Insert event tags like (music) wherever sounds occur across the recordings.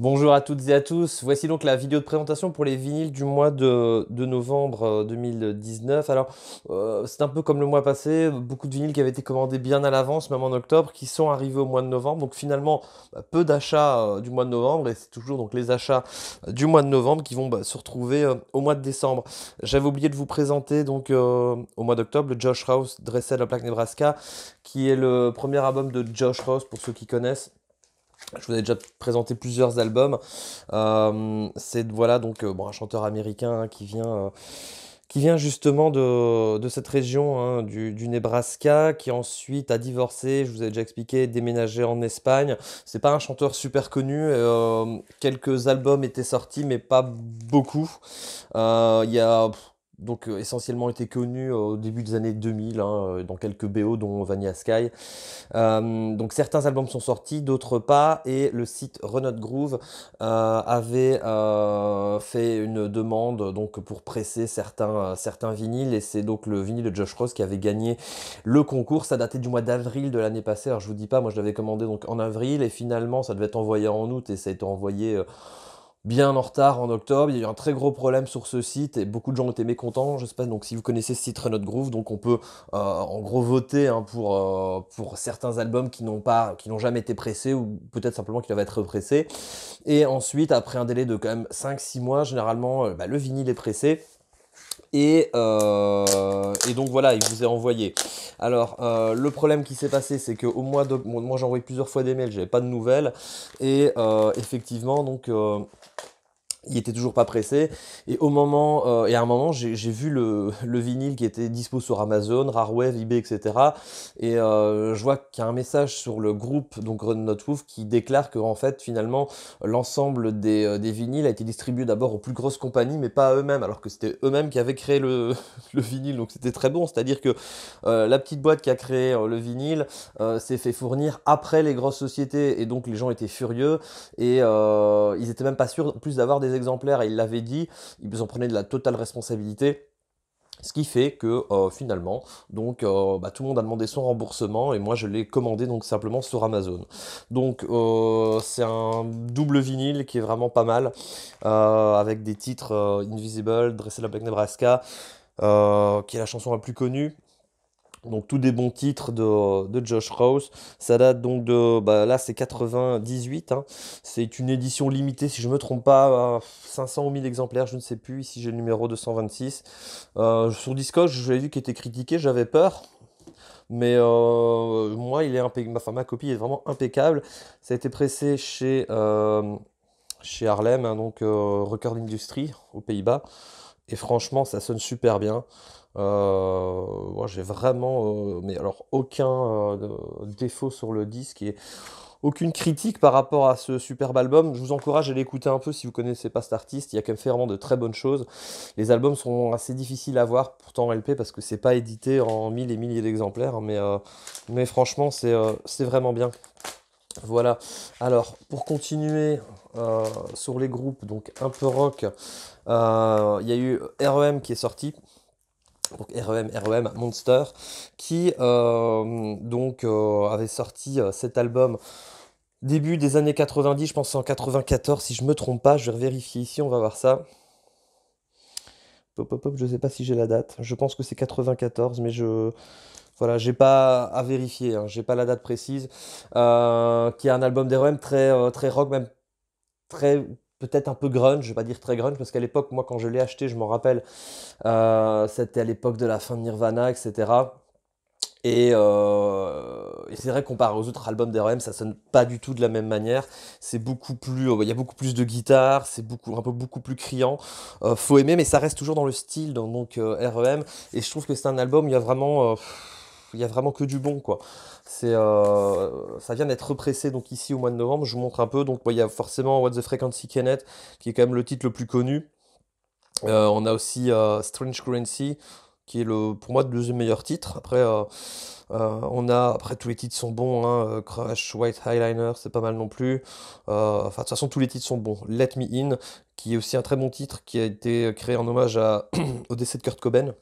Bonjour à toutes et à tous, voici donc la vidéo de présentation pour les vinyles du mois de, novembre 2019. Euh, Alors euh, c'est un peu comme le mois passé, beaucoup de vinyles qui avaient été commandés bien à l'avance, même en octobre, qui sont arrivés au mois de novembre. Donc finalement bah, peu d'achats euh, du mois de novembre et c'est toujours donc les achats du mois de novembre qui vont bah, se retrouver au mois de décembre. J'avais oublié de vous présenter donc au mois d'octobre le Josh House Dressed la plaque Nebraska qui est le premier album de Josh House pour ceux qui connaissent je vous ai déjà présenté plusieurs albums. Euh, c'est voilà donc euh, un chanteur américain hein, qui vient. Euh, qui vient justement de, cette région hein, du, Nebraska, qui ensuite a divorcé, je vous ai déjà expliqué, déménagé en Espagne. C'est pas un chanteur super connu. quelques albums étaient sortis, mais pas beaucoup. Il y a donc euh, essentiellement été connu euh, au début des années 2000, hein, euh, dans quelques BO dont Vania Sky. donc certains albums sont sortis, d'autres pas, et le site Renot Groove avait fait une demande donc pour presser certains, certains vinyles, et c'est donc le vinyle de Josh Ross qui avait gagné le concours. Ça datait du mois d'avril de l'année passée. Alors je vous dis pas, moi je l'avais commandé donc en avril, et finalement ça devait être envoyé en août, et ça a été envoyé bien en retard en octobre. Il y a eu un très gros problème sur ce site et beaucoup de gens étaient mécontents. Je sais pas, donc si vous connaissez ce site Groove, donc on peut euh, en gros voter hein, pour, euh, pour certains albums qui n'ont pas, qui n'ont jamais été pressés ou peut-être simplement qui doivent être pressés. Et ensuite, après un délai de quand même 5-6 mois, généralement, euh, bah, le vinyle est pressé. Et, euh, et, donc voilà, il vous est envoyé. Alors, euh, le problème qui s'est passé, c'est que au mois de... moi, j'ai envoyé plusieurs fois des mails, j'avais pas de nouvelles. Et euh, effectivement, donc il était toujours pas pressé et au moment euh, et à un moment j'ai vu le, vinyle qui était dispo sur Amazon, Rarewave, eBay etc et euh, je vois qu'il y a un message sur le groupe donc Run Wolf qui déclare que en fait finalement l'ensemble des, euh, des, vinyles a été distribué d'abord aux plus grosses compagnies mais pas à eux-mêmes alors que c'était eux-mêmes qui avaient créé le, (laughs) vinyle donc c'était très bon c'est à dire que la petite boîte qui a créé le vinyle s'est fait fournir après les grosses sociétés et donc les gens étaient furieux et ils étaient même pas sûrs plus d'avoir des exemplaires et il l'avait dit, ils en prenait de la totale responsabilité. Ce qui fait que euh, finalement, donc euh, bah, tout le monde a demandé son remboursement et moi je l'ai commandé donc simplement sur Amazon. Donc euh, c'est un double vinyle qui est vraiment pas mal avec des titres Invisible, Dresser la Black Nebraska. qui est la chanson la plus connue, donc tous des bons titres de, Josh Rose. Ça date donc de... Bah, là c'est 98. Hein. C'est une édition limitée si je ne me trompe pas. À 500 ou 1000 exemplaires, je ne sais plus. Ici j'ai le numéro 226. Euh, sur Discord, je l'ai vu qu'il était critiqué, j'avais peur. Mais euh, moi, il est impeccable. Enfin, ma copie est vraiment impeccable. Ça a été pressé chez, euh, chez Harlem, hein, donc Record Industry aux Pays-Bas. Et franchement, ça sonne super bien. Euh, moi, j'ai vraiment, euh, mais alors aucun euh, défaut sur le disque et aucune critique par rapport à ce superbe album. Je vous encourage à l'écouter un peu si vous connaissez pas cet artiste. Il y a quand même fait vraiment de très bonnes choses. Les albums sont assez difficiles à voir pourtant en LP parce que c'est pas édité en mille et milliers d'exemplaires, mais, mais franchement c'est c'est vraiment bien. Voilà. Alors pour continuer sur les groupes donc un peu rock, il y a eu REM qui est sorti donc REM, REM, Monster, qui euh, donc euh, avait sorti euh, cet album début des années 90, je pense en 94 si je me trompe pas, je vais vérifier ici, on va voir ça. Pop, pop, pop, je sais pas si j'ai la date, je pense que c'est 94, mais je... Voilà, j'ai pas à vérifier, je hein. j'ai pas la date précise, qui est un album d'REM très, très rock, même très peut-être un peu grunge, je vais pas dire très grunge, parce qu'à l'époque, moi, quand je l'ai acheté, je m'en rappelle, euh, c'était à l'époque de la fin de Nirvana, etc. Euh, et, c'est vrai comparé aux autres albums d'REM, ça sonne pas du tout de la même manière. C'est beaucoup plus, euh, il y a beaucoup plus de guitare, c'est beaucoup, un peu beaucoup plus criant. faut aimer, mais ça reste toujours dans le style, donc, donc REM. Et je trouve que c'est un album, il y a vraiment il y a vraiment que du bon quoi. C'est euh, ça vient d'être repressé donc ici au mois de novembre, je vous montre un peu donc il y a forcément What the Frequency Kenneth qui est quand même le titre le plus connu. Euh, on a aussi euh, Strange Currency qui est le pour moi le deuxième meilleur titre. Après on a après tous les titres sont bons hein, Crush, White Highliner, c'est pas mal non plus. Enfin de toute façon tous les titres sont bons. Let Me In qui est aussi un très bon titre qui a été créé en hommage à, (clears throat) au décès de Kurt Cobain.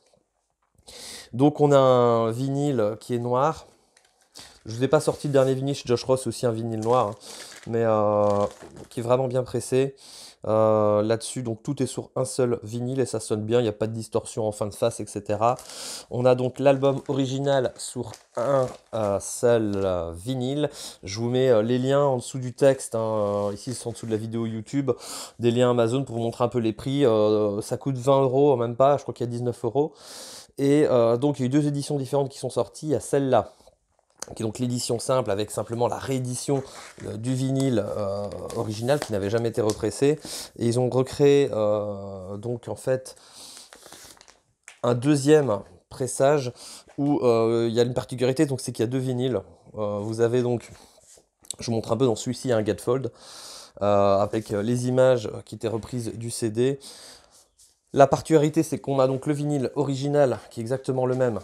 Donc on a un vinyle qui est noir. Je vous ai pas sorti le dernier vinyle chez Josh Ross, aussi un vinyle noir, hein. mais euh, qui est vraiment bien pressé. Euh, là-dessus, donc tout est sur un seul vinyle et ça sonne bien, il n'y a pas de distorsion en fin de face, etc. On a donc l'album original sur un euh, seul vinyle. Je vous mets les liens en dessous du texte, hein, ici c'est en dessous de la vidéo YouTube, des liens Amazon pour vous montrer un peu les prix. ça coûte 20 euros, même pas, je crois qu'il y a 19 euros. Et euh, donc il y a eu deux éditions différentes qui sont sorties. Il y a celle-là, qui est donc l'édition simple avec simplement la réédition euh, du vinyle euh, original qui n'avait jamais été repressé. Et ils ont recréé donc en fait un deuxième pressage où il y a une particularité, donc c'est qu'il y a deux vinyles. vous avez donc, je vous montre un peu dans celui-ci, un gatefold. avec les images qui étaient reprises du CD, la particularité, c'est qu'on a donc le vinyle original qui est exactement le même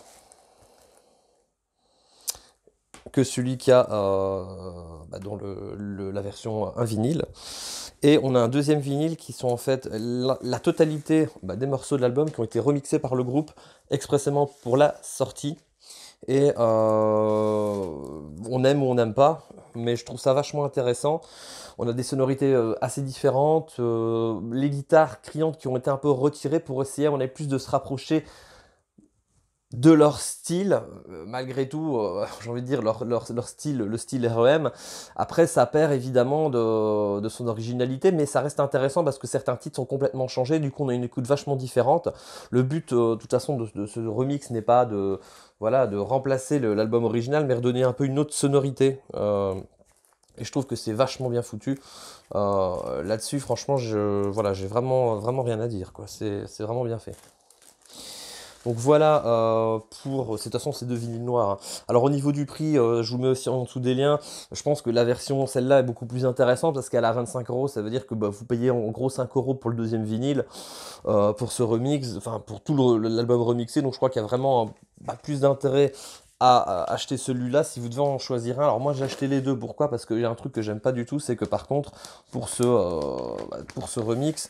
que celui qui a euh, bah, dans la version 1 euh, vinyle. Et on a un deuxième vinyle qui sont en fait la, totalité bah, des morceaux de l'album qui ont été remixés par le groupe expressément pour la sortie. Et euh, on aime ou on n'aime pas, mais je trouve ça vachement intéressant. On a des sonorités euh, assez différentes, euh, les guitares criantes qui ont été un peu retirées pour essayer, on a plus de se rapprocher de leur style, euh, malgré tout, euh, (laughs) j'ai envie de dire leur, style, le style REM. Après, ça perd évidemment de, son originalité, mais ça reste intéressant parce que certains titres sont complètement changés, du coup on a une écoute vachement différente. Le but, euh, de toute façon, de, ce remix n'est pas de, voilà, de remplacer l'album original, mais redonner un peu une autre sonorité. et je trouve que c'est vachement bien foutu. Là-dessus, franchement, je, voilà, j'ai vraiment, vraiment rien à dire. C'est vraiment bien fait. Donc voilà euh, pour cette façon ces deux vinyles noirs. Hein. Alors au niveau du prix, euh, je vous mets aussi en dessous des liens. Je pense que la version celle-là est beaucoup plus intéressante parce qu'elle a 25 euros, ça veut dire que bah, vous payez en gros 5 euros pour le deuxième vinyle, euh, pour ce remix, enfin pour tout l'album remixé. Donc je crois qu'il y a vraiment bah, plus d'intérêt à acheter celui-là si vous devez en choisir un. Alors moi j'ai acheté les deux, pourquoi Parce qu'il y a un truc que j'aime pas du tout, c'est que par contre pour ce, bah, pour ce remix,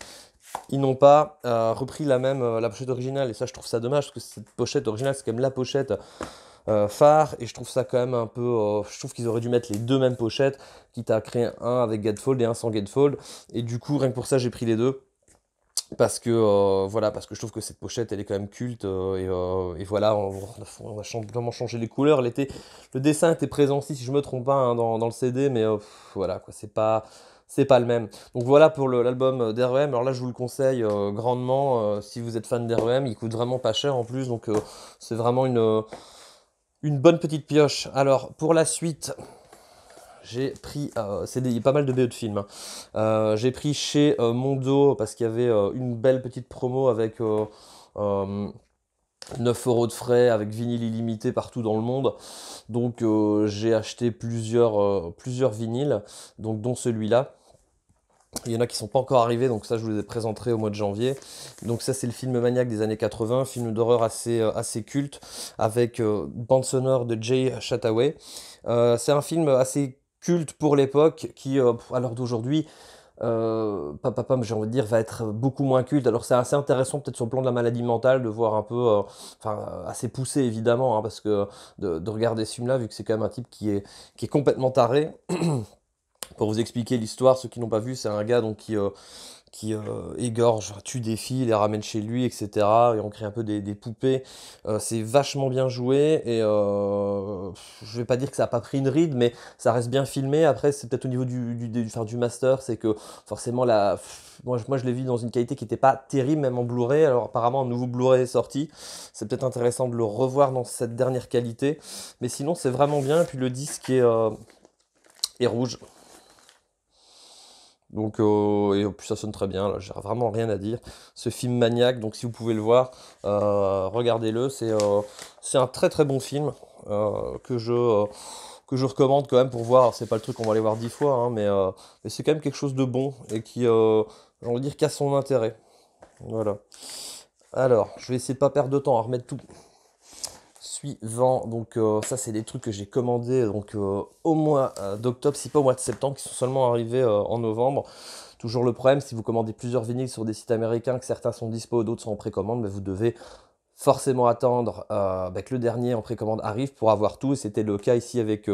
ils n'ont pas euh, repris la même euh, la pochette originale. Et ça, je trouve ça dommage parce que cette pochette originale, c'est quand même la pochette euh, phare. Et je trouve ça quand même un peu. je trouve qu'ils auraient dû mettre les deux mêmes pochettes, qui à créé un avec gatefold et un sans gatefold. Et du coup, rien que pour ça, j'ai pris les deux. Parce que voilà, parce que je trouve que cette pochette elle est quand même culte et, voilà, on, on va vraiment changer les couleurs. le dessin était présent aussi, si je me trompe pas, hein, dans, le CD, mais voilà quoi, c'est pas c'est pas le même. Donc voilà pour l'album euh, d'REM. Alors là, je vous le conseille euh, grandement euh, si vous êtes fan d'REM. Il coûte vraiment pas cher en plus, donc c'est vraiment une, une bonne petite pioche. Alors pour la suite. J'ai pris, c'est pas mal de BO de films. Hein. J'ai pris chez Mondo parce qu'il y avait une belle petite promo avec 9 euros de frais avec vinyle illimité partout dans le monde. Donc j'ai acheté plusieurs, plusieurs vinyles, donc dont celui-là. Il y en a qui ne sont pas encore arrivés, donc ça je vous les présenterai au mois de janvier. Donc ça c'est le film maniaque des années 80, film d'horreur assez, euh, assez culte, avec euh, bande sonore de Jay Chataway. Euh, c'est un film assez culte pour l'époque, qui à l'heure d'aujourd'hui, papa j'ai envie de dire, va être beaucoup moins culte. Alors c'est assez intéressant peut-être sur le plan de la maladie mentale de voir un peu, enfin assez poussé évidemment, hein, parce que de, regarder ce film-là, vu que c'est quand même un type qui est, qui est complètement taré. (clears throat) Pour vous expliquer l'histoire, ceux qui n'ont pas vu, c'est un gars donc, qui, euh, qui euh, égorge, tue des filles, les ramène chez lui, etc. Et on crée un peu des, poupées. Euh, c'est vachement bien joué et je vais pas dire que ça n'a pas pris une ride, mais ça reste bien filmé. Après, c'est peut-être au niveau du, du, du, master, c'est que forcément la, moi, je l'ai vu dans une qualité qui n'était pas terrible, même en Blu-ray. Alors apparemment un nouveau Blu-ray est sorti. C'est peut-être intéressant de le revoir dans cette dernière qualité, mais sinon c'est vraiment bien. Et puis le disque est, est rouge. Donc, euh, et en plus, ça sonne très bien, là, j'ai vraiment rien à dire. Ce film maniaque, donc si vous pouvez le voir, euh, regardez-le. Euh, c'est un très très bon film que je. que je recommande quand même pour voir, c'est pas le truc qu'on va aller voir dix fois, hein, mais, c'est quand même quelque chose de bon et qui, j'ai envie de dire, qui a son intérêt. Voilà. Alors, je vais essayer de pas perdre de temps à remettre tout, suivant. Donc euh, ça c'est des trucs que j'ai commandé donc euh, au mois euh, d'octobre, si pas au mois de septembre, qui sont seulement arrivés en novembre. Toujours le problème, si vous commandez plusieurs vinyles sur des sites américains, que certains sont dispo, d'autres sont en précommande, mais vous devez forcément attendre bah, que le dernier en précommande arrive pour avoir tout. C'était le cas ici avec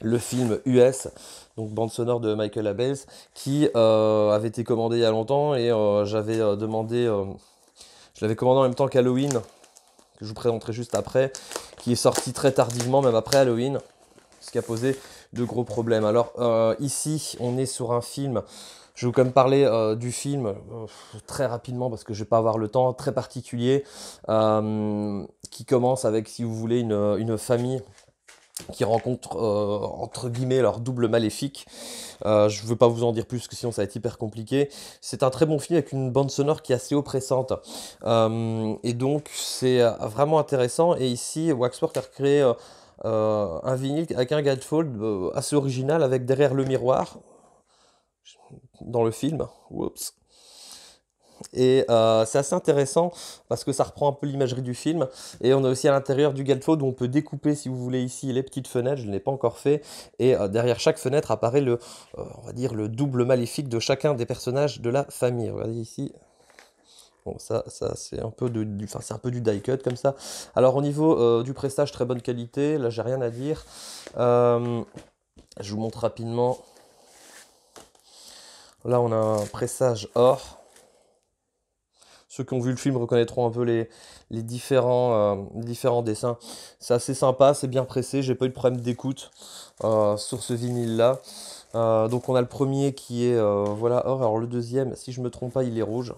le film US, donc bande sonore de Michael Abels, qui avait été commandé il y a longtemps et j'avais demandé, je l'avais commandé en même temps qu'Halloween je vous présenterai juste après, qui est sorti très tardivement, même après Halloween, ce qui a posé de gros problèmes. Alors euh, ici, on est sur un film. Je vais vous quand même parler euh, du film euh, très rapidement parce que je ne vais pas avoir le temps, très particulier, qui commence avec, si vous voulez, une, une famille qui rencontrent euh, entre guillemets leur double maléfique. Euh, je ne veux pas vous en dire plus parce que sinon ça va être hyper compliqué. C'est un très bon film avec une bande sonore qui est assez oppressante. Euh, et donc c'est vraiment intéressant. Et ici, Waxwork a recréé un vinyle avec un guidefold assez original avec derrière le miroir dans le film. Oups. Et euh, c'est assez intéressant parce que ça reprend un peu l'imagerie du film. Et on a aussi à l'intérieur du gatefold où on peut découper, si vous voulez, ici les petites fenêtres. Je ne l'ai pas encore fait. Et euh, derrière chaque fenêtre apparaît le, euh, on va dire, le double maléfique de chacun des personnages de la famille. Regardez ici. Bon, ça, c'est un peu du, un peu du die cut comme ça. Alors au niveau du pressage très bonne qualité. Là, j'ai rien à dire. je vous montre rapidement. Là, on a un pressage or ceux qui ont vu le film reconnaîtront un peu les, les différents, euh, différents dessins. C'est assez sympa, c'est bien pressé, j'ai pas eu de problème d'écoute euh, sur ce vinyle-là. Euh, donc on a le premier qui est voilà or, alors le deuxième, si je me trompe pas, il est rouge.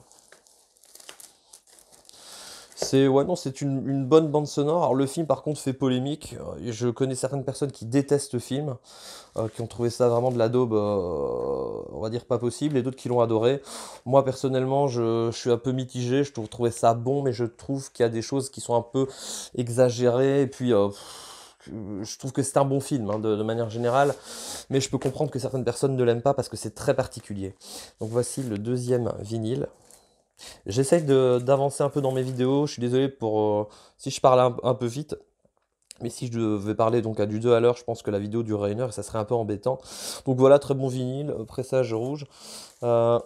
C'est ouais non c'est une, bonne bande sonore. le film par contre fait polémique. Euh, je connais certaines personnes qui détestent le film, euh, qui ont trouvé ça vraiment de la daube, euh, on va dire pas possible, et d'autres qui l'ont adoré. Moi personnellement je, suis un peu mitigé. Je trouvais ça bon, mais je trouve qu'il y a des choses qui sont un peu exagérées et puis. je trouve que c'est un bon film hein, de, manière générale, mais je peux comprendre que certaines personnes ne l'aiment pas parce que c'est très particulier. Donc voici le deuxième vinyle. J'essaye d'avancer un peu dans mes vidéos. Je suis désolé pour euh, si je parle un, peu vite. Mais si je devais parler donc à du 2 à l'heure, je pense que la vidéo durerait une heure et ça serait un peu embêtant. Donc voilà, très bon vinyle, euh, pressage rouge. Euh,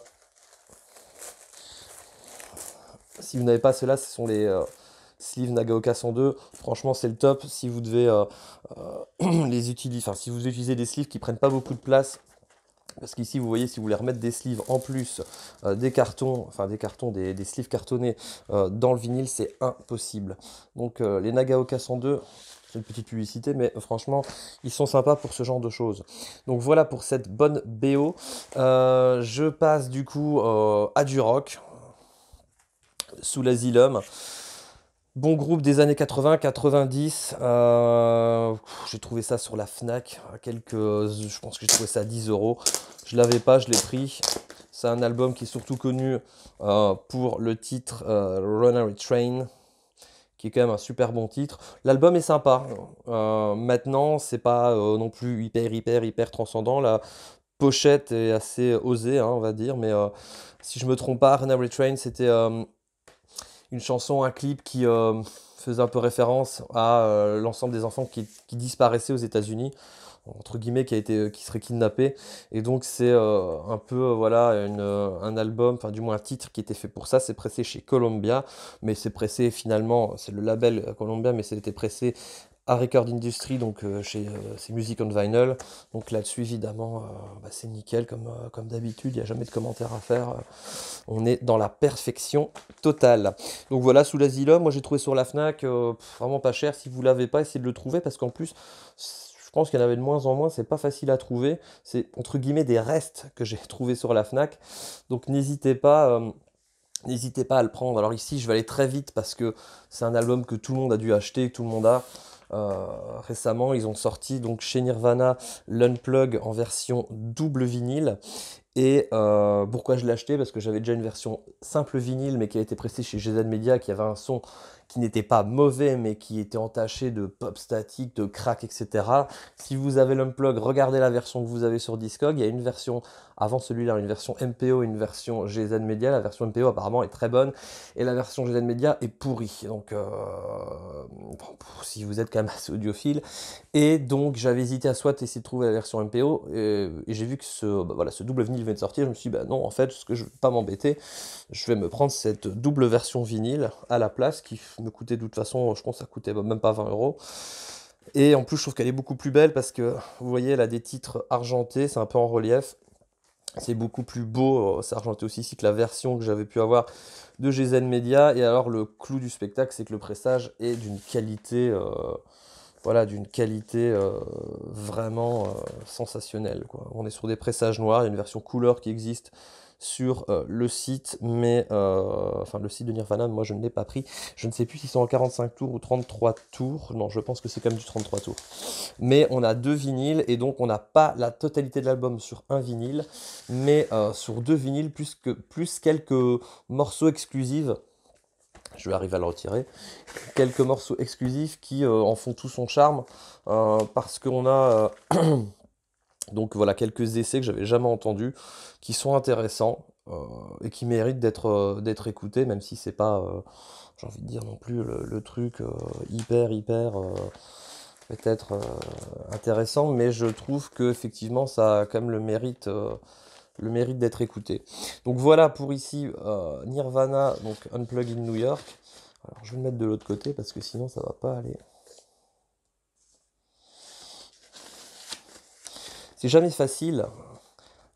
si vous n'avez pas cela, ce sont les sleeves Nagaoka 102, franchement c'est le top si vous devez (clears throat) les utiliser, enfin si vous utilisez des sleeves qui prennent pas beaucoup de place parce qu'ici, vous voyez, si vous voulez remettre des sleeves en plus euh, des cartons, enfin des cartons, des, sleeves cartonnés euh, dans le vinyle, c'est impossible. Donc euh, les Nagaoka 102, c'est une petite publicité, mais franchement, ils sont sympas pour ce genre de choses. Donc voilà pour cette bonne BO. je passe du coup à du rock sous l'asylum. Bon groupe des années 80, 90. Euh, j'ai trouvé ça sur la Fnac Je pense que j'ai trouvé ça à 10 euros. Je l'avais pas, je l'ai pris. C'est un album qui est surtout connu euh, pour le titre euh, Runnery Train, qui est quand même un super bon titre. L'album est sympa. maintenant, c'est pas non plus hyper, hyper, hyper transcendant. La pochette est assez osée, hein, on va dire. Mais si je me trompe pas, Runaway Train, c'était une chanson, un clip qui euh, faisait un peu référence à euh, l'ensemble des enfants qui, disparaissaient aux États-Unis entre guillemets qui a été euh, qui et donc c'est un peu voilà un album enfin du moins un titre qui était fait pour ça c'est pressé chez Columbia mais c'est pressé finalement c'est le label Columbia mais c'était pressé Record Industry, donc euh, chez euh, Music on Vinyl. Donc là-dessus, évidemment, euh, bah, c'est nickel comme, comme d'habitude, il n'y a jamais de commentaires à faire. on est dans la perfection totale. Donc voilà, sous l'asylum, moi j'ai trouvé sur la Fnac vraiment pas cher. Si vous l'avez pas, essayez de le trouver parce qu'en plus, je pense qu'il y en avait de moins en moins, c'est pas facile à trouver. C'est entre guillemets des restes que j'ai (laughs) trouvé sur la Fnac. Donc n'hésitez pas. N'hésitez pas à le prendre. Alors ici, je vais aller très vite parce que c'est un album que tout le monde a dû acheter, que tout le monde a. Euh, récemment, ils ont sorti donc chez Nirvana l'Unplug en version double vinyle et euh, pourquoi je l'ai acheté Parce que j'avais déjà une version simple vinyle, mais qui a été pressée chez GZ Media, qui avait un son qui n'était pas mauvais, mais qui était entaché de pop statique, de crack, etc. Si vous avez l'unplug, regardez la version que vous avez sur Discog. Il y a une version avant celui-là, une version MPO, une version GZ Media. La version MPO apparemment est très bonne, et la version GZ Media est pourrie. Donc, euh, si vous êtes quand même (laughs) assez audiophile. Et donc, j'avais hésité à soit essayer de trouver la version MPO, et, j'ai vu que ce, bah, voilà, ce double vinyle de sortir, je me suis dit, bah non, en fait, ce que je vais pas m'embêter, je vais me prendre cette double version vinyle à la place qui me coûtait de toute façon, je pense, ça coûtait même pas 20 euros. Et en plus, je trouve qu'elle est beaucoup plus belle parce que vous voyez, elle a des titres argentés, c'est un peu en relief. C'est beaucoup plus beau, euh, c'est argenté aussi ici que la version que j'avais pu avoir de GZ Media. Et alors, le clou du spectacle, c'est que le pressage est d'une qualité. Euh, voilà, d'une qualité euh, vraiment euh, sensationnelle. Quoi. On est sur des pressages noirs, il y a une version couleur qui existe sur euh, le site, mais enfin le site de Nirvana, moi je ne l'ai pas pris. Je ne sais plus s'ils sont en 45 tours ou 33 tours. Non, je pense que c'est quand même du 33 tours. Mais on a deux vinyles et donc on n'a pas la totalité de l'album sur un vinyle, mais sur deux vinyles plus, que, plus quelques morceaux exclusifs je vais arriver à le retirer. Quelques morceaux exclusifs qui euh, en font tout son charme euh, parce qu'on a euh, (clears throat) donc voilà quelques essais que j'avais jamais entendus qui sont intéressants et qui méritent d'être d'être écoutés, même si c'est pas, j'ai envie de dire non plus le, truc hyper hyper peut-être intéressant, mais je trouve que effectivement ça a quand même le mérite le mérite d'être écouté. Donc voilà pour ici euh, Nirvana, donc Unplug in New York. Alors je vais le mettre de l'autre côté parce que sinon ça va pas aller. C'est jamais facile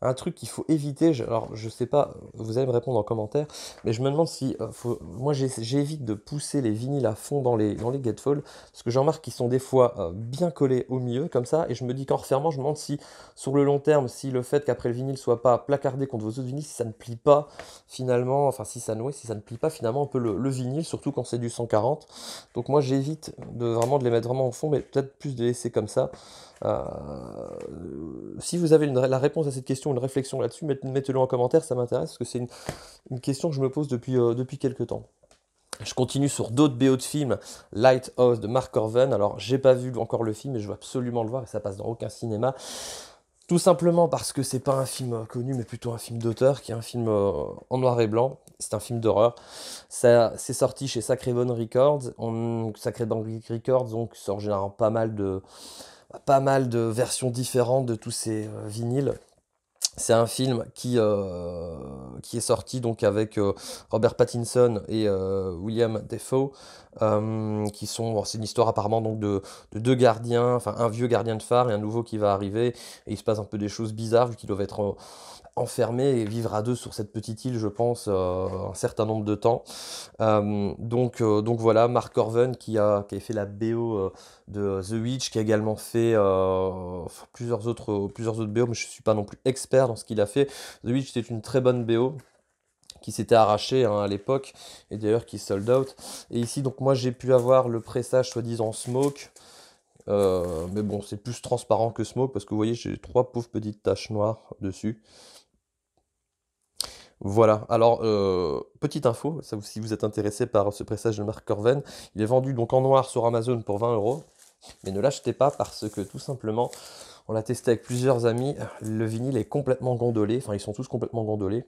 un truc qu'il faut éviter, alors je sais pas, vous allez me répondre en commentaire, mais je me demande si, euh, faut, moi j'évite de pousser les vinyles à fond dans les, dans les gatefolds, parce que j'en remarque qu'ils sont des fois euh, bien collés au milieu, comme ça, et je me dis qu'en refermant, je me demande si, sur le long terme, si le fait qu'après le vinyle soit pas placardé contre vos autres vinyles, si ça ne plie pas finalement, enfin si ça, noue, si ça ne plie pas finalement un peu le, le vinyle, surtout quand c'est du 140, donc moi j'évite de vraiment de les mettre vraiment au fond, mais peut-être plus de laisser comme ça, euh, si vous avez la réponse à cette question, une réflexion là-dessus, mettez-le en commentaire, ça m'intéresse, parce que c'est une, question que je me pose depuis, euh, depuis quelques temps. Je continue sur d'autres BO de films, Lighthouse de Mark Corven. Alors, j'ai pas vu encore le film, mais je veux absolument le voir et ça passe dans aucun cinéma. Tout simplement parce que c'est pas un film euh, connu, mais plutôt un film d'auteur, qui est un film en noir et blanc. C'est un film d'horreur. ça C'est sorti chez Sacré Bonne Records. On, Sacré Bonne Records, donc, sort généralement pas mal de, pas mal de versions différentes de tous ces euh, vinyles. C'est un film qui, euh, est sorti donc avec euh, Robert Pattinson et William Defoe euh, qui sont. C'est une histoire apparemment donc de, de, deux gardiens, enfin un vieux gardien de phare et un nouveau qui va arriver. Et il se passe un peu des choses bizarres vu qu'ils doivent être euh, enfermés et vivre à deux sur cette petite île, je pense, euh, un certain nombre de temps. donc, donc voilà, Mark Corven qui a, qui a fait la BO de The Witch, qui a également fait plusieurs, autres, plusieurs autres BO, mais je ne suis pas non plus expert dans ce qu'il a fait. The Witch, c'est une très bonne BO qui s'était arraché hein, à l'époque et d'ailleurs qui sold out. Et ici, donc moi j'ai pu avoir le pressage soi-disant smoke. Euh, mais bon, c'est plus transparent que smoke parce que vous voyez, j'ai trois pauvres petites taches noires dessus. Voilà, alors euh, petite info, ça, si vous êtes intéressé par ce pressage de marque Corven, il est vendu donc en noir sur Amazon pour 20 euros, mais ne l'achetez pas parce que tout simplement, on l'a testé avec plusieurs amis, le vinyle est complètement gondolé, enfin ils sont tous complètement gondolés,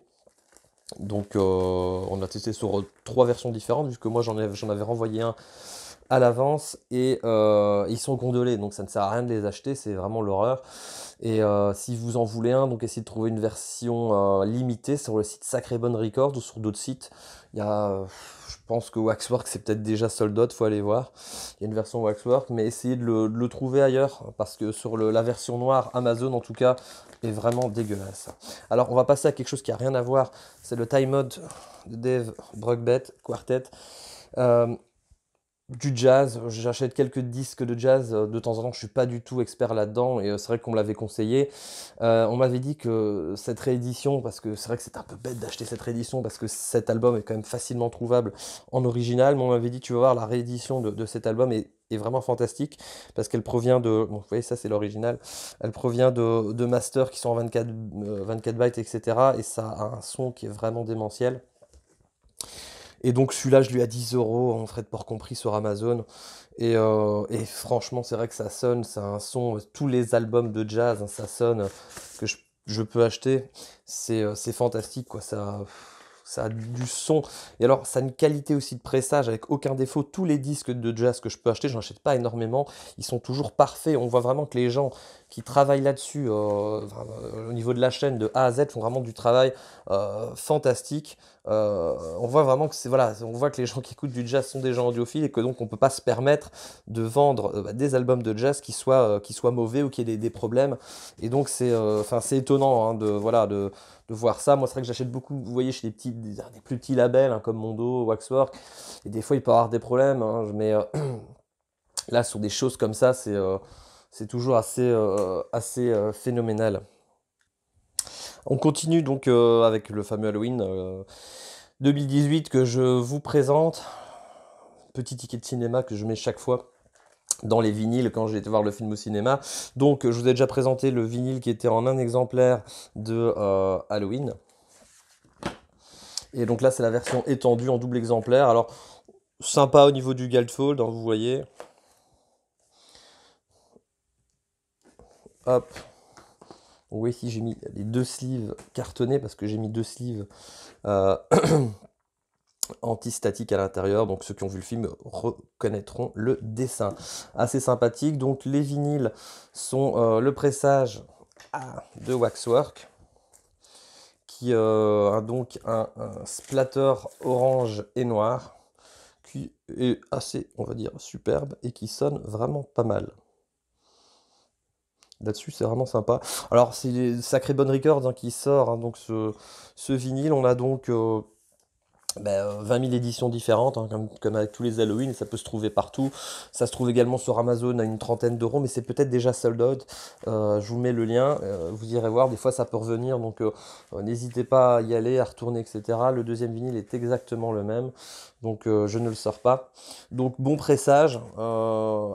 donc euh, on a testé sur euh, trois versions différentes, puisque moi j'en avais renvoyé un à l'avance et euh, ils sont gondolés donc ça ne sert à rien de les acheter c'est vraiment l'horreur et euh, si vous en voulez un donc essayez de trouver une version euh, limitée sur le site Sacré Bonne Records ou sur d'autres sites il ya je pense que Waxwork c'est peut-être déjà sold out faut aller voir il y a une version Waxwork mais essayez de le, trouver ailleurs parce que sur la version noire Amazon en tout cas est vraiment dégueulasse alors on va passer à quelque chose qui a rien à voir c'est le time mode de Dave Brugbet Quartet du jazz. J'achète quelques disques de jazz euh, de temps en temps. Je suis pas du tout expert là-dedans et euh, c'est vrai qu'on me l'avait conseillé. Euh, on m'avait dit que cette réédition, parce que c'est vrai que c'est un peu bête d'acheter cette réédition parce que cet album est quand même facilement trouvable en original. Mais on m'avait dit, tu vas voir, la réédition de, cet album est, est, vraiment fantastique parce qu'elle provient de. vous voyez, ça c'est l'original. Elle provient de, de masters qui sont en 24, 24 bytes, etc. Et ça a un son qui est vraiment démentiel. Et donc celui-là, je lui ai 10 euros en frais de port compris sur Amazon. Euh, et, franchement, c'est vrai que ça sonne, c'est un son, euh, tous les albums de jazz, hein, ça sonne, que je, peux acheter. Euh, c'est fantastique, quoi. Ça, ça a du, son. Et alors, ça a une qualité aussi de pressage avec aucun défaut. Tous les disques de jazz que je peux acheter, je n'en achète pas énormément. Ils sont toujours parfaits. On voit vraiment que les gens qui travaillent là-dessus euh, euh, au niveau de la chaîne de A à Z font vraiment du travail euh, fantastique. on voit vraiment que c'est voilà, on voit que les gens qui écoutent du jazz sont des gens audiophiles et que donc on peut pas se permettre de vendre bah, des albums de jazz qui soient qui soient mauvais ou qui aient des, problèmes. Et donc c'est enfin c'est étonnant hein, de voilà de, de voir ça. Moi c'est vrai que j'achète beaucoup, vous voyez chez des petits des, plus petits labels hein, comme Mondo, Waxwork. Et des fois il peut avoir des problèmes, hein, mais (clears throat) là sur des choses comme ça c'est c'est toujours assez, euh, assez euh, phénoménal. On continue donc euh, avec le fameux Halloween 2018 que je vous présente. Petit ticket de cinéma que je mets chaque fois dans les vinyles quand j'ai été voir le film au cinéma. Donc je vous ai déjà présenté le vinyle qui était en un exemplaire de Halloween. Et donc là c'est la version étendue en double exemplaire. Alors sympa au niveau du Galtfold, hein, vous voyez. Hop. Oui, si j'ai mis les deux sleeves cartonnés parce que j'ai mis deux sleeves euh, (clears throat) à l'intérieur. Donc ceux qui ont vu le film reconnaîtront le dessin. Assez sympathique. Donc les vinyles sont euh, le pressage ah, de Waxwork qui euh, a donc un, splatter orange et noir qui est assez, on va dire, superbe et qui sonne vraiment pas mal. Là-dessus, c'est vraiment sympa. Alors, c'est Sacré Bonne Records hein, qui sort hein, donc ce, ce, vinyle. On a donc 20 euh, 000 bah, euh, éditions différentes, hein, comme, avec tous les Halloween. Ça peut se trouver partout. Ça se trouve également sur Amazon à une trentaine d'euros, mais c'est peut-être déjà sold out. Euh, je vous mets le lien. vous irez voir. Des fois, ça peut revenir. Donc, n'hésitez pas à y aller, à retourner, etc. Le deuxième vinyle est exactement le même. Donc, je ne le sors pas. Donc, bon pressage.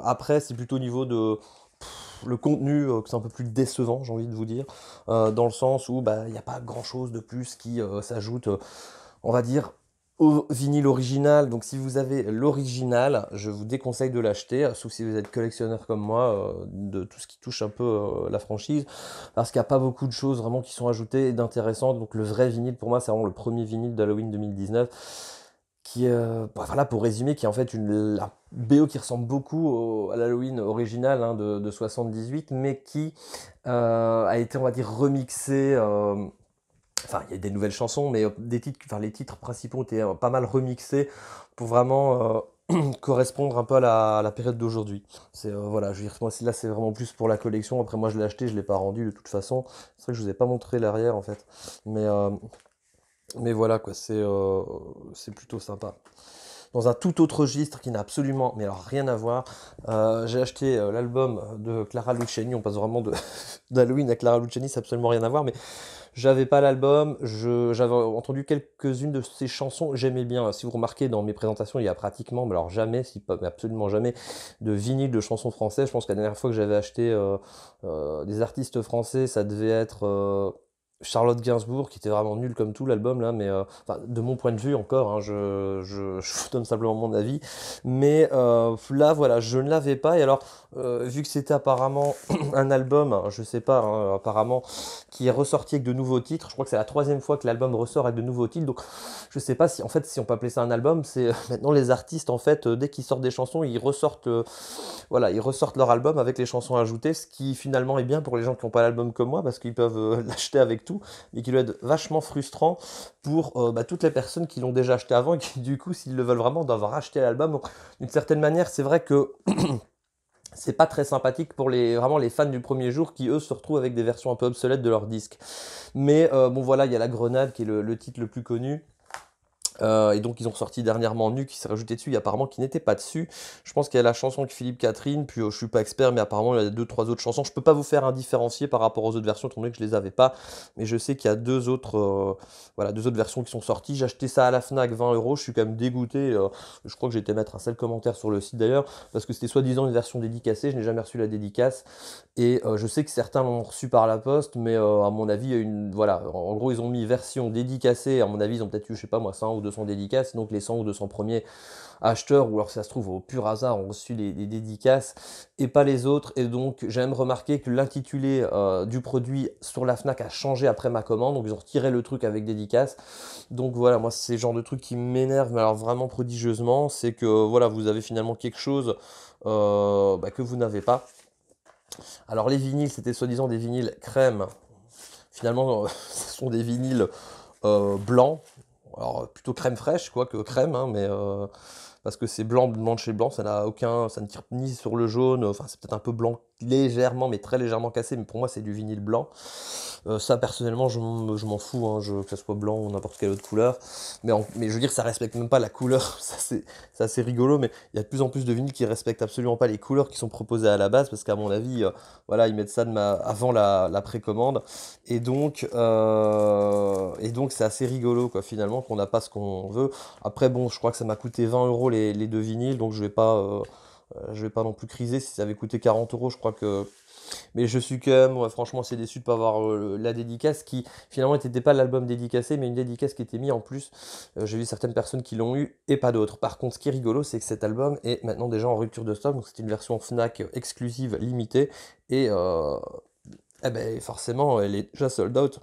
après, c'est plutôt au niveau de le contenu, euh, c'est un peu plus décevant, j'ai envie de vous dire, euh, dans le sens où bah, il n'y a pas grand-chose de plus qui euh, s'ajoute, on va dire, au vinyle original. Donc si vous avez l'original, je vous déconseille de l'acheter, sauf si vous êtes collectionneur comme moi de tout ce qui touche un peu la franchise, parce qu'il n'y a pas beaucoup de choses vraiment qui sont ajoutées et d'intéressantes. Donc le vrai vinyle pour moi, c'est vraiment le premier vinyle d'Halloween 2019 qui, euh, bah, voilà, pour résumer, qui est en fait une la BO qui ressemble beaucoup à l'Halloween original hein, de, 78, mais qui euh, a été, on va dire, remixé euh, enfin, il y a des nouvelles chansons, mais des titres, enfin, les titres principaux ont été pas mal remixés pour vraiment (clears throat) correspondre un peu à la, période d'aujourd'hui. C'est voilà, je veux dire moi là c'est vraiment plus pour la collection. Après moi je l'ai acheté, je l'ai pas rendu de toute façon. C'est vrai que je vous ai pas montré l'arrière en fait, mais mais voilà, quoi, euh, c'est plutôt sympa. Dans un tout autre registre qui n'a absolument, mais alors rien à voir, euh, j'ai acheté euh, l'album de Clara Luciani. On passe vraiment (laughs) d'Halloween à Clara Luciani, c'est absolument rien à voir, mais j'avais pas l'album. J'avais entendu quelques-unes de ses chansons. J'aimais bien. Si vous remarquez, dans mes présentations, il y a pratiquement, mais alors jamais, si pas, mais absolument jamais, de vinyle de chansons françaises. Je pense que la dernière fois que j'avais acheté des artistes français, ça devait être Charlotte Gainsbourg, qui était vraiment nul comme tout l'album là, mais euh, de mon point de vue encore, hein, je, je, (laughs) donne simplement mon avis. Mais euh, là, voilà, je ne l'avais pas. Et alors, euh, vu que c'était apparemment (clears throat) un album, je sais pas, hein, apparemment, qui est ressorti avec de nouveaux titres. Je crois que c'est la troisième fois que l'album ressort avec de nouveaux titres. Donc, je sais pas si, en fait, si on peut appeler ça un album, c'est maintenant les artistes, en fait, dès qu'ils sortent des chansons, ils ressortent, voilà, ils ressortent leur album avec les chansons ajoutées, ce qui finalement est bien pour les gens qui n'ont pas l'album comme moi, parce qu'ils peuvent (laughs) l'acheter avec tout et mais qui doit être vachement frustrant pour euh, bah, toutes les personnes qui l'ont déjà acheté avant et qui, du coup, s'ils le veulent vraiment, doivent racheter l'album. d'une certaine manière, c'est vrai que. (clears throat) c'est pas très sympathique pour les vraiment les fans du premier jour qui eux se retrouvent avec des versions un peu obsolètes de leur disque. Mais euh, bon voilà, il y a la Grenade qui est le titre le plus connu. Euh, et donc ils ont sorti dernièrement Nu qui s'est rajouté dessus, apparemment qui n'était pas dessus. Je pense qu'il y a la chanson de Philippe Catherine, puis oh, je ne suis pas expert, mais apparemment il y a deux trois autres chansons. Je peux pas vous faire un différencier par rapport aux autres versions, étant donné que je les avais pas, mais je sais qu'il y a deux autres, euh, voilà, deux autres versions qui sont sorties. J'ai acheté ça à la Fnac 20 euros, je suis quand même dégoûté. Euh, je crois que j'ai été mettre un seul commentaire sur le site d'ailleurs parce que c'était soi-disant une version dédicacée, je n'ai jamais reçu la dédicace et je sais que certains l'ont reçu par la poste, mais à mon avis voilà, en gros ils ont mis version dédicacée, à mon avis ils ont peut-être eu je sais pas moi 100 ou sont dédicaces, donc les 100 ou 200 premiers acheteurs, ou alors ça se trouve au pur hasard, ont reçu les, dédicaces et pas les autres. Et donc j'aime remarquer que l'intitulé euh, du produit sur la FNAC a changé après ma commande, donc ils ont retiré le truc avec dédicace. Donc voilà, moi c'est le genre de truc qui m'énerve, mais alors vraiment prodigieusement, c'est que voilà, vous avez finalement quelque chose euh, bah, que vous n'avez pas. Alors les vinyles, c'était soi-disant des vinyles crème. Finalement, (laughs) ce sont des vinyles euh, blancs alors plutôt crème fraîche quoi que crème, hein, mais euh, parce que c'est blanc, blanc chez blanc, ça n'a aucun, ça ne tire ni sur le jaune. Enfin, c'est peut-être un peu blanc légèrement, mais très légèrement cassé, mais pour moi c'est du vinyle blanc. Euh, ça personnellement je, m'en fous, hein, je, que ce soit blanc ou n'importe quelle autre couleur. Mais, mais je veux dire ça respecte même pas la couleur, (laughs) ça c'est assez rigolo, mais il y a de plus en plus de vinyles qui respectent absolument pas les couleurs qui sont proposées à la base, parce qu'à mon avis, euh, voilà, ils mettent ça de avant la, précommande. Et donc euh, et donc c'est assez rigolo quoi finalement qu'on n'a pas ce qu'on veut. Après bon je crois que ça m'a coûté 20 euros les, deux vinyles, donc je vais pas euh, je vais pas non plus criser si ça avait coûté 40 euros, je crois que. Mais je suis quand même, franchement, c'est déçu de pas avoir euh, la dédicace qui finalement n'était pas l'album dédicacé, mais une dédicace qui était mise en plus. Euh, j'ai vu certaines personnes qui l'ont eu et pas d'autres. Par contre, ce qui est rigolo, c'est que cet album est maintenant déjà en rupture de stock, donc c'est une version Fnac exclusive limitée et eh ben, forcément, elle est déjà sold out.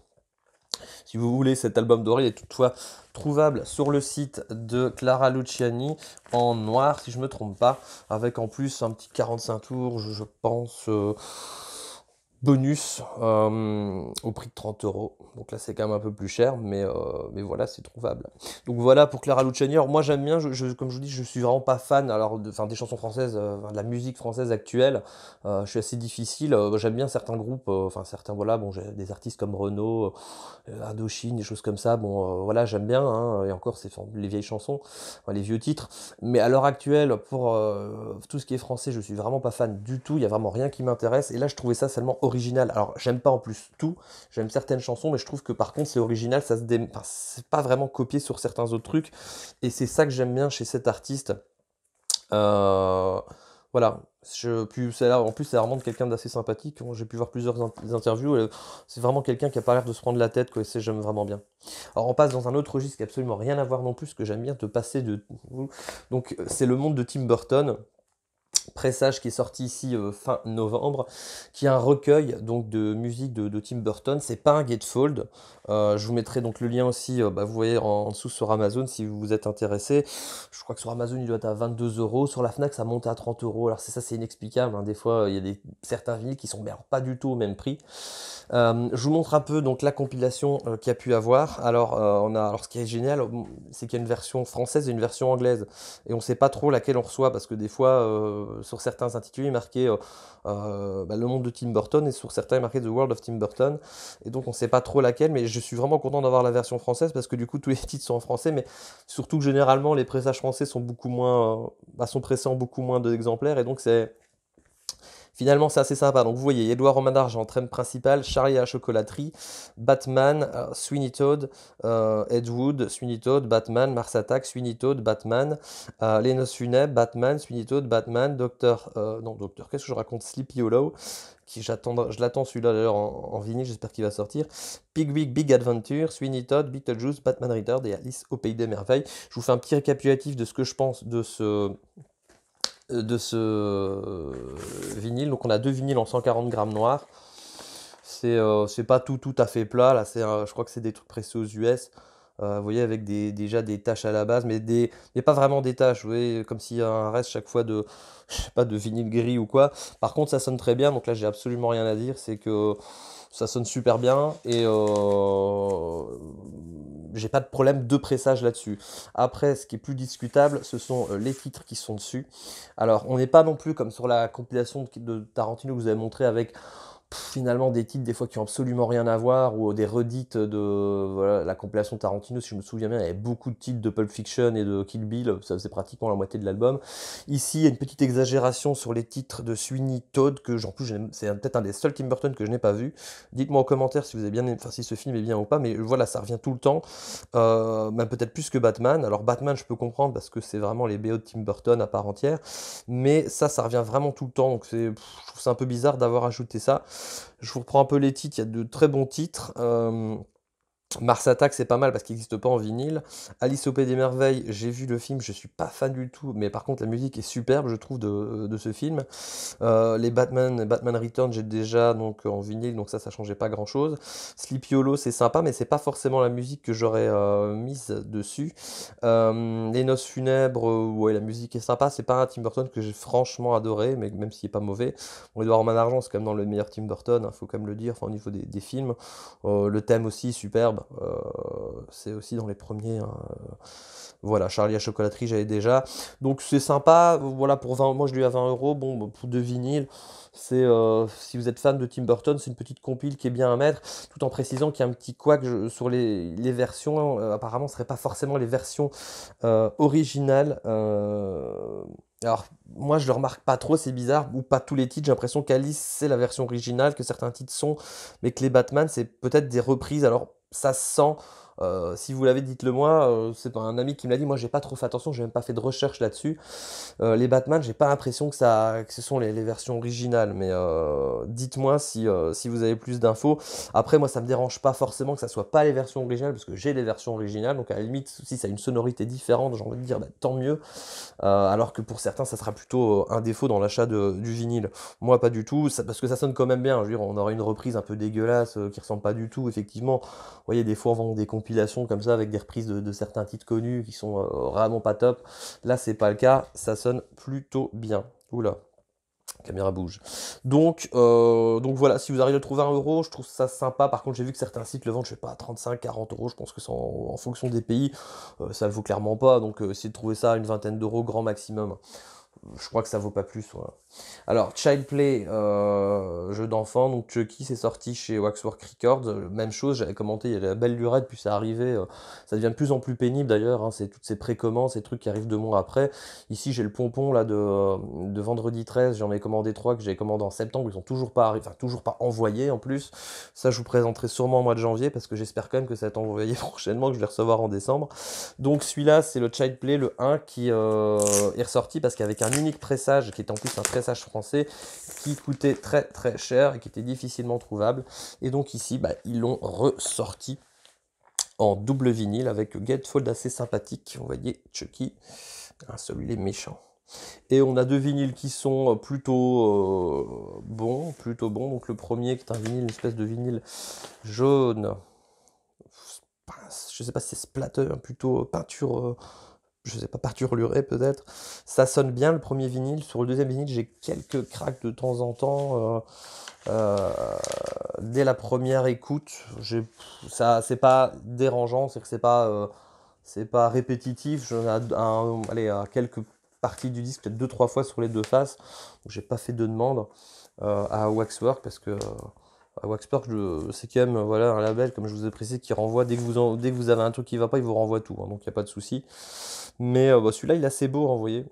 Si vous voulez, cet album doré est toutefois trouvable sur le site de Clara Luciani en noir, si je ne me trompe pas, avec en plus un petit 45 tours, je, pense. Euh, bonus euh, au prix de 30 euros. Donc là, c'est quand même un peu plus cher, mais, euh, mais voilà, c'est trouvable. Donc voilà pour Clara Luciani. moi, j'aime bien, comme je vous dis, je suis vraiment pas fan alors de, des chansons françaises, euh, de la musique française actuelle. je suis assez difficile. j'aime bien certains groupes, enfin certains, voilà, bon, j'ai des artistes comme Renaud, Indochine, des choses comme ça. Bon, voilà, j'aime bien. Hein, et encore, c'est les vieilles chansons, les vieux titres. Mais à l'heure actuelle, pour tout ce qui est français, je suis vraiment pas fan du tout. Il n'y a vraiment rien qui m'intéresse. Et là, je trouvais ça seulement original. Alors, j'aime pas en plus tout, j'aime certaines chansons, mais je trouve que par contre, c'est original, ça se c'est pas vraiment copié sur certains autres trucs, et c'est ça que j'aime bien chez cet artiste. Euh, voilà, je, puis là, en plus, c'est vraiment quelqu'un d'assez sympathique. J'ai pu voir plusieurs interviews. C'est vraiment quelqu'un qui a pas l'air de se prendre la tête. Quoi, c'est j'aime vraiment bien. Alors, on passe dans un autre registre qui n'a absolument rien à voir non plus, que j'aime bien te passer de. Donc, c'est le monde de Tim Burton. Pressage qui est sorti ici euh, fin novembre, qui est un recueil donc de musique de, Tim Burton. C'est pas un gatefold. Euh, je vous mettrai donc le lien aussi, euh, bah, vous voyez en, dessous sur Amazon si vous vous êtes intéressé. Je crois que sur Amazon il doit être à 22 euros, sur la Fnac ça monte à 30 euros. Alors c'est ça, c'est inexplicable. Hein. Des fois il y a des, certains vinyles qui sont pas du tout au même prix. je vous montre un peu donc la compilation qu'il y a pu avoir. Alors on a, alors ce qui est génial, hum, c'est qu'il y a une version française et une version anglaise, et on sait pas trop laquelle on reçoit parce que des fois euh, sur certains intitulés, il est marqué Le monde de Tim Burton et sur certains, il marqué The World of Tim Burton. Et donc, on ne sait pas trop laquelle, mais je suis vraiment content d'avoir la version française parce que du coup, tous les (laughs) titres sont en français, mais surtout que généralement, les pressages français sont beaucoup moins. Euh, bah, sont pressés en beaucoup moins d'exemplaires et donc c'est Finalement, c'est assez sympa. Donc, vous voyez, Edouard Romain d'Argent, principal Principale, Charlie à la Chocolaterie, Batman, euh, Sweeney Todd, euh, Ed Wood, Sweeney Todd, Batman, Mars Attack, Sweeney Todd, Batman, euh, Les Batman, Sweeney Todd, Batman, Docteur... non, Docteur, qu'est-ce que je raconte Sleepy Hollow, qui je l'attends celui-là d'ailleurs en, en vinyle, j'espère qu'il va sortir. Pigwig, Big Adventure, Sweeney Todd, Beetlejuice, Batman Return et Alice au Pays des Merveilles. Je vous fais un petit récapitulatif de ce que je pense de ce de ce euh, vinyle. Donc on a deux vinyles en 140 grammes noir. Euh, c'est pas tout tout à fait plat. Là, c'est je crois que c'est des trucs pressés aux US. Euh, vous voyez, avec des, déjà des taches à la base, mais, des, mais pas vraiment des taches, Vous voyez, comme s'il y a un reste chaque fois de, pas, de vinyle gris ou quoi. Par contre, ça sonne très bien. Donc là, j'ai absolument rien à dire. C'est que ça sonne super bien et euh, j'ai pas de problème de pressage là-dessus. Après, ce qui est plus discutable, ce sont euh, les titres qui sont dessus. Alors, on n'est pas non plus comme sur la compilation de Tarantino que vous avez montré avec finalement des titres des fois qui ont absolument rien à voir ou des redites de voilà, la compilation Tarantino si je me souviens bien il y avait beaucoup de titres de Pulp Fiction et de Kill Bill ça faisait pratiquement la moitié de l'album ici il y a une petite exagération sur les titres de Sweeney Todd que en plus c'est peut-être un des seuls Tim Burton que je n'ai pas vu dites-moi en commentaire si vous avez bien enfin si ce film est bien ou pas mais voilà ça revient tout le temps euh, même peut-être plus que Batman alors Batman je peux comprendre parce que c'est vraiment les BO de Tim Burton à part entière mais ça ça revient vraiment tout le temps donc c'est je trouve ça un peu bizarre d'avoir ajouté ça je vous reprends un peu les titres, il y a de très bons titres. Euh, Mars Attack, c'est pas mal parce qu'il n'existe pas en vinyle. Alice au Pays des Merveilles, j'ai vu le film, je suis pas fan du tout, mais par contre la musique est superbe, je trouve, de, ce film. Euh, les Batman, Batman Return, j'ai déjà donc en vinyle, donc ça, ça changeait pas grand chose. Sleepy Hollow, c'est sympa, mais c'est pas forcément la musique que j'aurais euh, mise dessus. Euh, les Noces Funèbres, ouais, la musique est sympa, c'est pas un Tim Burton que j'ai franchement adoré, mais même s'il n'est pas mauvais. Bon, Edouard Argent c'est quand même dans le meilleur Tim Burton, il hein, faut quand même le dire, enfin, au niveau des, des films. le thème aussi, superbe euh, c'est aussi dans les premiers. Hein. Voilà, Charlie à chocolaterie, j'avais déjà. Donc c'est sympa. Voilà, pour 20, moi je lui ai à 20 euros. Bon, bah, pour deux vinyles, c'est euh, si vous êtes fan de Tim Burton, c'est une petite compile qui est bien à mettre, tout en précisant qu'il y a un petit couac sur les, versions. Euh, apparemment, ce ne serait pas forcément les versions originales. alors, moi, je le remarque pas trop, c'est bizarre, ou pas tous les titres. J'ai l'impression qu'Alice, c'est la version originale, que certains titres sont, mais que les Batman, c'est peut-être des reprises. Alors, ça sent euh, si vous l'avez, dites-le moi. Euh, c'est un ami qui me l'a dit. Moi, j'ai pas trop fait attention. J'ai même pas fait de recherche là-dessus. Euh, les Batman, j'ai pas l'impression que ça, ce sont les, versions originales. Mais dites-moi si, si vous avez plus d'infos. Après, moi, ça me dérange pas forcément que ça soit pas les versions originales parce que j'ai les versions originales. Donc à la limite, si ça a une sonorité différente, j'ai envie de dire bah, tant mieux. alors que pour certains, ça sera plutôt un défaut dans l'achat du vinyle. Moi, pas du tout. parce que ça sonne quand même bien. Je veux dire, on aura une reprise un peu dégueulasse qui ressemble pas du tout. Effectivement, vous voyez, des fois, on vend des compilations comme ça avec des reprises de, certains titres connus qui sont euh, vraiment pas top. Là, c'est pas le cas, ça sonne plutôt bien. Oula, caméra bouge. Donc, euh, donc voilà, si vous arrivez à trouver un euro, je trouve ça sympa. Par contre, j'ai vu que certains sites le vendent, je sais pas, 35, 40 euros. Je pense que c'est en, fonction des pays, euh, ça le vaut clairement pas. Donc, c'est de trouver ça à une vingtaine d'euros, grand maximum je crois que ça vaut pas plus. Alors, Child Play, euh, jeu d'enfant, donc Chucky, euh, c'est sorti chez Waxwork Records. Euh, même chose, j'avais commenté, il y a la belle lurette, puis ça arrivait. ça devient de plus en plus pénible d'ailleurs, hein, c'est toutes ces précommandes, ces trucs qui arrivent deux mois après. Ici, j'ai le pompon là de, vendredi 13, j'en ai commandé trois que j'ai commandé en septembre, ils sont toujours pas, enfin, toujours pas envoyés en plus. Ça, je vous présenterai sûrement au mois de janvier parce que j'espère quand même que ça va être envoyé (laughs) prochainement, que je vais recevoir en décembre. Donc, celui-là, c'est le Child Play, le 1 qui est ressorti parce qu'avec un unique pressage, qui est en plus un pressage français, qui coûtait très très cher et qui était difficilement trouvable. Et donc ici, bah, ils l'ont ressorti en double vinyle avec gatefold assez sympathique. Vous voyez, Chucky, un celui les méchant. Et on a deux vinyles qui sont plutôt euh, bons, plutôt bons. Donc le premier qui est un vinyle, une espèce de vinyle jaune. Je sais pas si c'est splatter, hein, plutôt peinture euh, je sais pas, parturlurer peut-être. Ça sonne bien le premier vinyle. Sur le deuxième vinyle, j'ai quelques cracks de temps en temps. Euh, euh, dès la première écoute, ça c'est pas dérangeant, c'est que c'est pas euh, pas répétitif. Je, ai allez, à quelques parties du disque, peut-être deux trois fois sur les deux faces. J'ai pas fait de demande à Waxwork parce que Waxpark, c'est quand même euh, voilà, un label, comme je vous ai précisé, qui renvoie dès que vous, dès que vous avez un truc qui ne va pas, il vous renvoie tout, hein, donc il n'y a pas de souci. Mais euh, bah, celui-là, il est assez beau à voyez.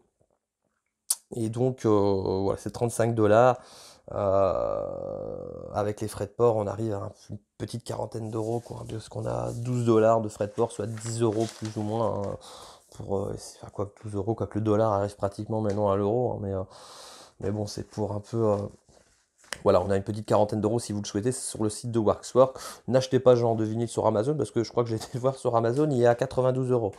Et donc, euh, voilà, c'est 35 dollars. avec les frais de port, on arrive à une petite quarantaine d'euros, quoi, parce qu'on a 12 dollars de frais de port, soit 10 euros plus ou moins. Hein, pour, quoi 12 euros, quoi le dollar arrive pratiquement maintenant à l'euro, hein, mais, mais bon, c'est pour un peu voilà, on a une petite quarantaine d'euros si vous le souhaitez, sur le site de Waxwork. N'achetez pas genre de vinyle sur Amazon parce que je crois que j'ai été (laughs) voir sur Amazon, il est à 92 euros.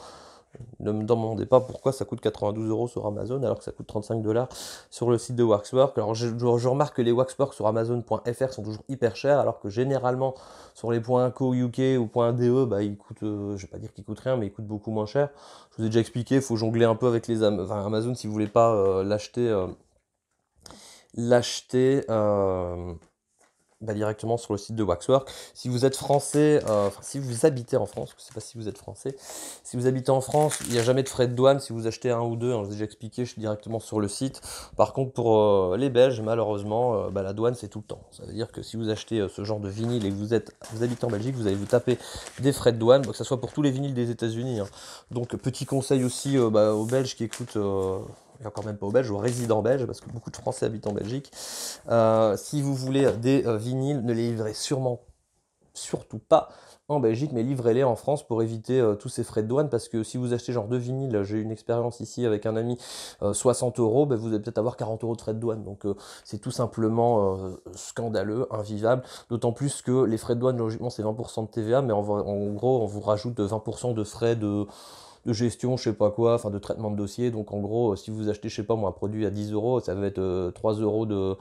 Ne me demandez pas pourquoi ça coûte 92 euros sur Amazon alors que ça coûte 35 dollars sur le site de Waxwork. Alors je, remarque que les Waxwork sur Amazon.fr sont toujours hyper chers alors que généralement sur les points .co UK ou .de bah ils coûtent, euh, je vais pas dire qu'ils coûtent rien mais ils coûtent beaucoup moins cher. Je vous ai déjà expliqué, il faut jongler un peu avec les Amazon si vous voulez pas euh, l'acheter. Euh, l'acheter euh, bah, directement sur le site de Waxwork. Si vous êtes français, euh, si vous habitez en France, je ne sais pas si vous êtes français, si vous habitez en France, il n'y a jamais de frais de douane si vous achetez un ou deux, hein, je vous ai déjà expliqué, je suis directement sur le site. Par contre, pour euh, les Belges, malheureusement, bah, la douane c'est tout le temps. Ça veut dire que si vous achetez ce genre de vinyle et que vous, êtes, vous habitez en Belgique, vous allez vous taper des frais de douane, que ce soit pour tous les vinyles des États-Unis. Hein. Donc, petit conseil aussi bah, aux Belges qui écoutent et encore même pas aux Belges, aux résidents belges, parce que beaucoup de Français habitent en Belgique. Euh, si vous voulez des euh, vinyles, ne les livrez sûrement, surtout pas en Belgique, mais livrez-les en France pour éviter euh, tous ces frais de douane, parce que si vous achetez genre deux vinyles, j'ai eu une expérience ici avec un ami, 60 euros, ben, vous allez peut-être avoir 40 euros de frais de douane. Donc c'est tout simplement scandaleux, invivable, d'autant plus que les frais de douane, logiquement, c'est 20% de TVA, mais en gros, on vous rajoute 20% de frais de gestion, je sais pas quoi, enfin de traitement de dossier. Donc en gros, si vous achetez, je sais pas moi, un produit à 10 euros, ça va être 3 euh, euros de.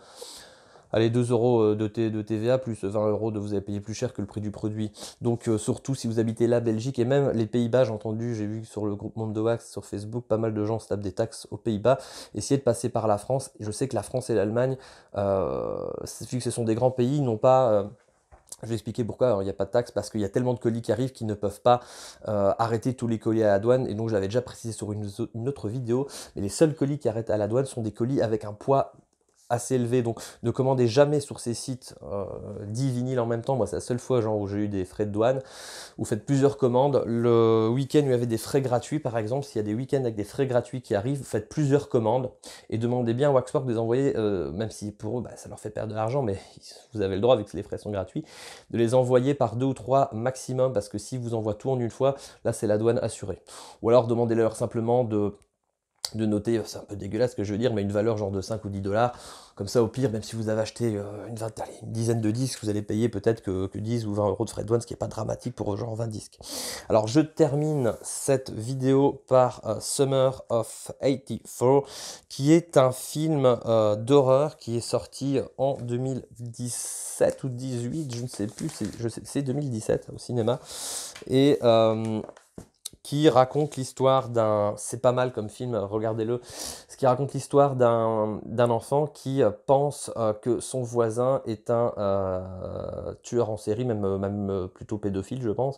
Allez, 2 euros euh, de, t, de TVA plus 20 euros de vous avez payé plus cher que le prix du produit. Donc euh, surtout si vous habitez la Belgique et même les Pays-Bas, j'ai entendu, j'ai vu sur le groupe Mondoax sur Facebook, pas mal de gens se tapent des taxes aux Pays-Bas. Essayez de passer par la France. Je sais que la France et l'Allemagne, c'est que ce sont des grands pays, n'ont pas je vais expliquer pourquoi. il n'y a pas de taxe parce qu'il y a tellement de colis qui arrivent qui ne peuvent pas euh, arrêter tous les colis à la douane. Et donc, j'avais déjà précisé sur une, autre vidéo, mais les seuls colis qui arrêtent à la douane sont des colis avec un poids assez élevé. Donc ne commandez jamais sur ces sites euh, 10 en même temps. Moi, c'est la seule fois genre, où j'ai eu des frais de douane. Vous faites plusieurs commandes. Le week-end, il y avait des frais gratuits, par exemple. S'il y a des week-ends avec des frais gratuits qui arrivent, vous faites plusieurs commandes et demandez bien à Waxwork de les envoyer, euh, même si pour eux, bah, ça leur fait perdre de l'argent, mais vous avez le droit, vu que les frais sont gratuits, de les envoyer par deux ou trois maximum, parce que si vous envoient tout en une fois, là, c'est la douane assurée. Ou alors demandez-leur simplement de de noter, euh, c'est un peu dégueulasse ce que je veux dire, mais une valeur genre de 5 ou 10 dollars. Comme ça, au pire, même si vous avez acheté euh, une, dizaine de disques, vous allez payer peut-être que, que, 10 ou 20 euros de frais de ce qui n'est pas dramatique pour genre 20 disques. Alors, je termine cette vidéo par euh, Summer of 84, qui est un film d'horreur qui est sorti en 2017 ou 18, je ne sais plus, c'est 2017 au cinéma. Et qui raconte l'histoire d'un... C'est pas mal comme film, regardez-le. Ce qui raconte l'histoire d'un enfant qui euh, pense euh, que son voisin est un euh, tueur en série, même, même plutôt pédophile, je pense,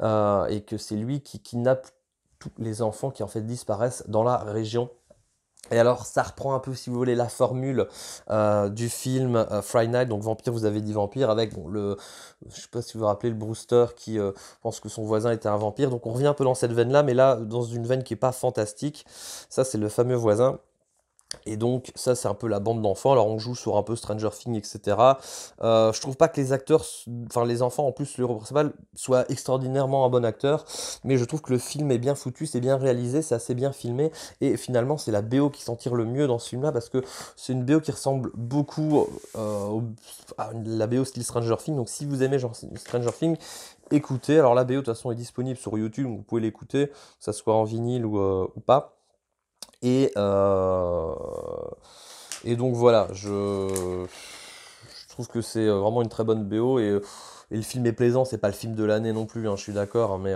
et que c'est lui qui kidnappe tous les enfants qui en fait disparaissent dans la région et alors, ça reprend un peu, si vous voulez, la formule euh, du film euh, Friday Night, donc Vampire, vous avez dit Vampire, avec le, je sais pas si vous vous rappelez, le Brewster qui euh, pense que son voisin était un vampire. Donc, on revient un peu dans cette veine-là, mais là, dans une veine qui est pas fantastique. Ça, c'est le fameux voisin. Et donc ça c'est un peu la bande d'enfants, alors on joue sur un peu Stranger Things, etc. Euh, je trouve pas que les acteurs, enfin les enfants en plus, le rôle principal, soit extraordinairement un bon acteur, mais je trouve que le film est bien foutu, c'est bien réalisé, c'est assez bien filmé, et finalement c'est la BO qui s'en tire le mieux dans ce film-là, parce que c'est une BO qui ressemble beaucoup euh, à la BO style Stranger Things, donc si vous aimez genre Stranger Things, écoutez, alors la BO de toute façon est disponible sur YouTube, vous pouvez l'écouter, que ça soit en vinyle ou euh, pas. Et, euh, et donc voilà, je, je trouve que c'est euh, vraiment une très bonne BO euh, et, le film est plaisant, c'est pas le film de l'année non plus, hein, je suis d'accord, mais,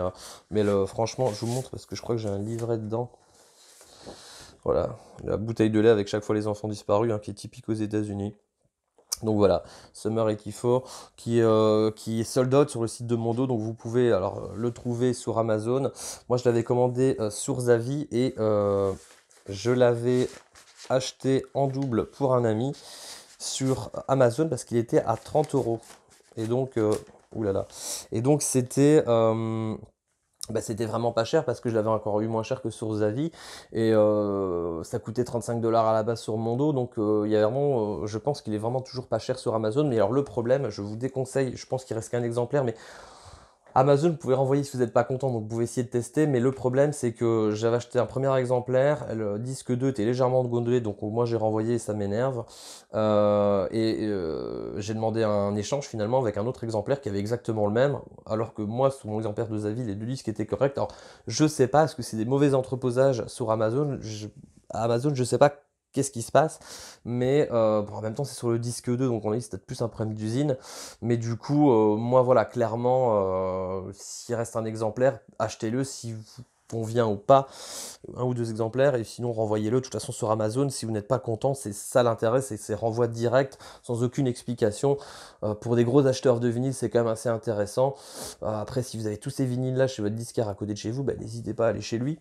mais le, franchement, je vous montre parce que je crois que j'ai un livret dedans. Voilà, la bouteille de lait avec chaque fois les enfants disparus, hein, qui est typique aux États-Unis. Donc voilà, Summer et qui, qui est sold out sur le site de Mondo, donc vous pouvez alors le trouver sur Amazon. Moi je l'avais commandé sur Zavi et je l'avais acheté en double pour un ami sur Amazon parce qu'il était à 30 euros. Et donc, euh, oulala. Et donc, c'était. Euh, bah, c'était vraiment pas cher parce que je l'avais encore eu moins cher que sur Zavi et euh, ça coûtait 35 dollars à la base sur Mondo donc il y vraiment je pense qu'il est vraiment toujours pas cher sur Amazon mais alors le problème je vous déconseille je pense qu'il reste qu'un exemplaire mais Amazon pouvait renvoyer si vous n'êtes pas content, donc vous pouvez essayer de tester, mais le problème c'est que j'avais acheté un premier exemplaire, le disque 2 était légèrement gondolé, donc moi j'ai renvoyé et ça m'énerve. Euh, et euh, j'ai demandé un échange finalement avec un autre exemplaire qui avait exactement le même, alors que moi sous mon exemplaire de Zavi, les deux disques étaient corrects. Alors je sais pas, est-ce que c'est des mauvais entreposages sur Amazon Amazon, je sais pas qu'est-ce qui se passe. Mais euh, bon, en même temps, c'est sur le disque 2, donc on est peut-être plus un problème d'usine. Mais du coup, euh, moi, voilà, clairement, euh, s'il reste un exemplaire, achetez-le si vous convient ou pas, un ou deux exemplaires, et sinon renvoyez-le de toute façon sur Amazon si vous n'êtes pas content, c'est ça l'intérêt, c'est ces renvois direct, sans aucune explication. pour des gros acheteurs de vinyles, c'est quand même assez intéressant. après, si vous avez tous ces vinyles là chez votre disquaire à côté de chez vous, ben, n'hésitez pas à aller chez lui.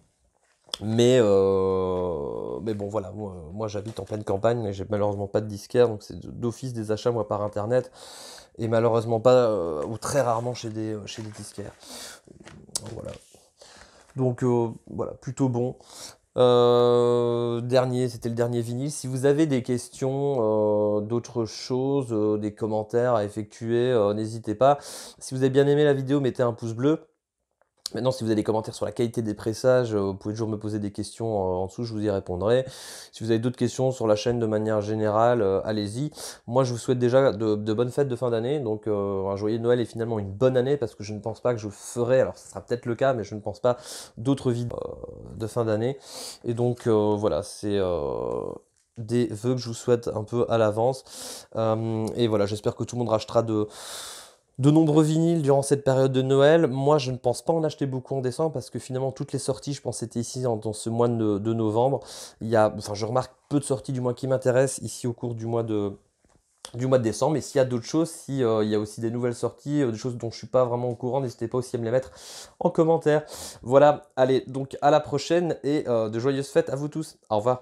Mais, euh, mais bon, voilà, euh, moi, j'habite en pleine campagne mais j'ai malheureusement pas de disquaire, donc c'est d'office des achats, moi, par internet, et malheureusement pas, euh, ou très rarement chez des, chez des disquaires. Voilà. Donc, voilà, plutôt bon. dernier, c'était le dernier vinyle. Si vous avez des questions, d'autres choses, des commentaires à effectuer, n'hésitez pas. Si vous avez bien aimé la vidéo, mettez un pouce bleu. Maintenant, si vous avez des commentaires sur la qualité des pressages, euh, vous pouvez toujours me poser des questions en dessous, je vous y répondrai. Si vous avez d'autres questions sur la chaîne de manière générale, euh, allez-y. Moi, je vous souhaite déjà de, bonnes fêtes de fin d'année, donc euh, un joyeux Noël et finalement une bonne année, parce que je ne pense pas que je ferai, alors ce sera peut-être le cas, mais je ne pense pas d'autres vidéos de fin d'année. Et donc, voilà, c'est des vœux que je vous souhaite un peu à l'avance. et voilà, j'espère que tout le monde rachètera de de nombreux vinyles durant cette période de Noël. Moi, je ne pense pas en acheter beaucoup en décembre parce que finalement, toutes les sorties, je pense, c'était ici dans, ce mois de, novembre. Il y a, enfin, je remarque peu de sorties du mois qui m'intéressent ici au cours du mois de, du mois de décembre. Mais s'il y a d'autres choses, s'il euh, y a aussi des nouvelles sorties, euh, des choses dont je suis pas vraiment au courant, n'hésitez pas aussi à me les mettre en commentaire. Voilà, allez, donc à la prochaine et euh, de joyeuses fêtes à vous tous. Au revoir.